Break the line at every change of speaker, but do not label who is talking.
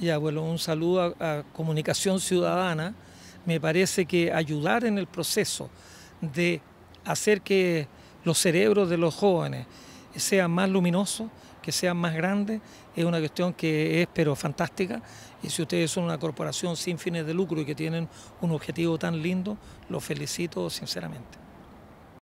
Ya, ah, bueno, un saludo a, a Comunicación Ciudadana. Me parece que ayudar en el proceso de hacer que los cerebros de los jóvenes sean más luminosos, que sean más grandes, es una cuestión que es pero fantástica. Y si ustedes son una corporación sin fines de lucro y que tienen un objetivo tan lindo, los felicito sinceramente.